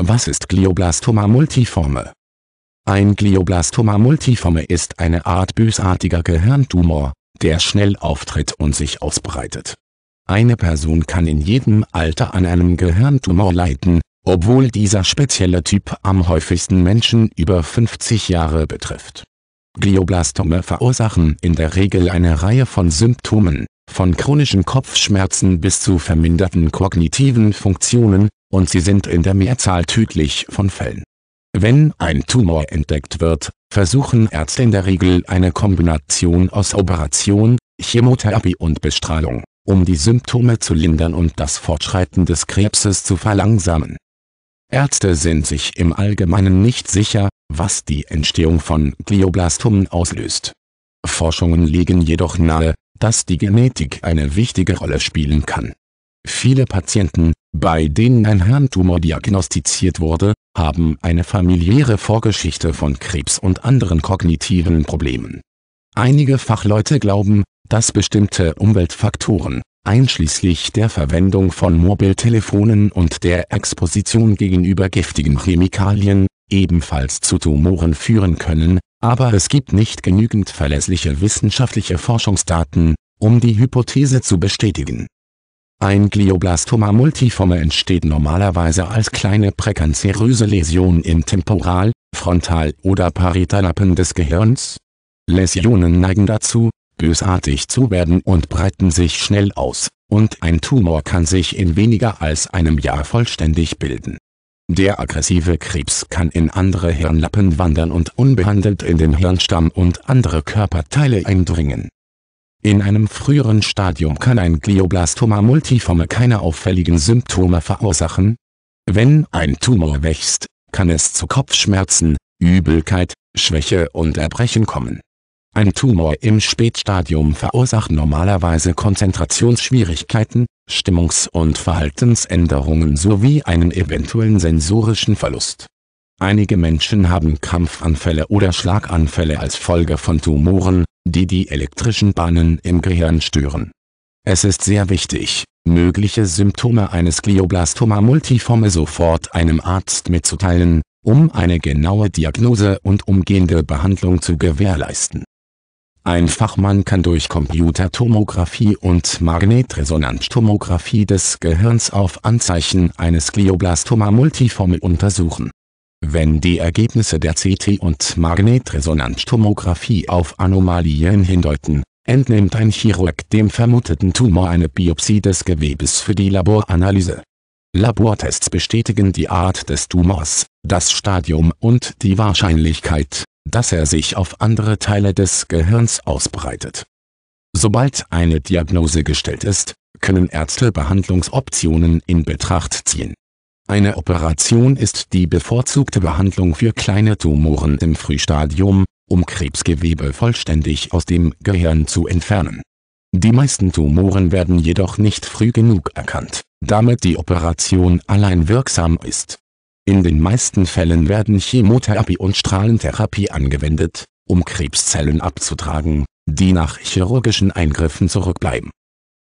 Was ist Glioblastoma multiforme? Ein Glioblastoma multiforme ist eine Art bösartiger Gehirntumor, der schnell auftritt und sich ausbreitet. Eine Person kann in jedem Alter an einem Gehirntumor leiden, obwohl dieser spezielle Typ am häufigsten Menschen über 50 Jahre betrifft. Glioblastome verursachen in der Regel eine Reihe von Symptomen, von chronischen Kopfschmerzen bis zu verminderten kognitiven Funktionen, und sie sind in der Mehrzahl tödlich von Fällen. Wenn ein Tumor entdeckt wird, versuchen Ärzte in der Regel eine Kombination aus Operation, Chemotherapie und Bestrahlung, um die Symptome zu lindern und das Fortschreiten des Krebses zu verlangsamen. Ärzte sind sich im Allgemeinen nicht sicher, was die Entstehung von Glioblastomen auslöst. Forschungen legen jedoch nahe, dass die Genetik eine wichtige Rolle spielen kann Viele Patienten, bei denen ein Hirntumor diagnostiziert wurde, haben eine familiäre Vorgeschichte von Krebs und anderen kognitiven Problemen. Einige Fachleute glauben, dass bestimmte Umweltfaktoren, einschließlich der Verwendung von Mobiltelefonen und der Exposition gegenüber giftigen Chemikalien, ebenfalls zu Tumoren führen können, aber es gibt nicht genügend verlässliche wissenschaftliche Forschungsdaten, um die Hypothese zu bestätigen ein Glioblastoma multiforme entsteht normalerweise als kleine präkanzeröse Läsion im Temporal, Frontal- oder Parietalappen des Gehirns. Läsionen neigen dazu, bösartig zu werden und breiten sich schnell aus, und ein Tumor kann sich in weniger als einem Jahr vollständig bilden. Der aggressive Krebs kann in andere Hirnlappen wandern und unbehandelt in den Hirnstamm und andere Körperteile eindringen in einem früheren Stadium kann ein Glioblastoma multiforme keine auffälligen Symptome verursachen. Wenn ein Tumor wächst, kann es zu Kopfschmerzen, Übelkeit, Schwäche und Erbrechen kommen. Ein Tumor im Spätstadium verursacht normalerweise Konzentrationsschwierigkeiten, Stimmungs- und Verhaltensänderungen sowie einen eventuellen sensorischen Verlust Einige Menschen haben Krampfanfälle oder Schlaganfälle als Folge von Tumoren, die die elektrischen Bahnen im Gehirn stören. Es ist sehr wichtig, mögliche Symptome eines Glioblastoma multiforme sofort einem Arzt mitzuteilen, um eine genaue Diagnose und umgehende Behandlung zu gewährleisten. Ein Fachmann kann durch Computertomographie und Magnetresonanztomographie des Gehirns auf Anzeichen eines Glioblastoma multiforme untersuchen wenn die Ergebnisse der CT- und Magnetresonanztomographie auf Anomalien hindeuten, entnimmt ein Chirurg dem vermuteten Tumor eine Biopsie des Gewebes für die Laboranalyse. Labortests bestätigen die Art des Tumors, das Stadium und die Wahrscheinlichkeit, dass er sich auf andere Teile des Gehirns ausbreitet. Sobald eine Diagnose gestellt ist, können Ärzte Behandlungsoptionen in Betracht ziehen eine Operation ist die bevorzugte Behandlung für kleine Tumoren im Frühstadium, um Krebsgewebe vollständig aus dem Gehirn zu entfernen. Die meisten Tumoren werden jedoch nicht früh genug erkannt, damit die Operation allein wirksam ist. In den meisten Fällen werden Chemotherapie und Strahlentherapie angewendet, um Krebszellen abzutragen, die nach chirurgischen Eingriffen zurückbleiben.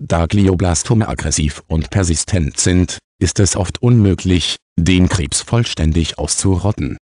Da Glioblastome aggressiv und persistent sind, ist es oft unmöglich, den Krebs vollständig auszurotten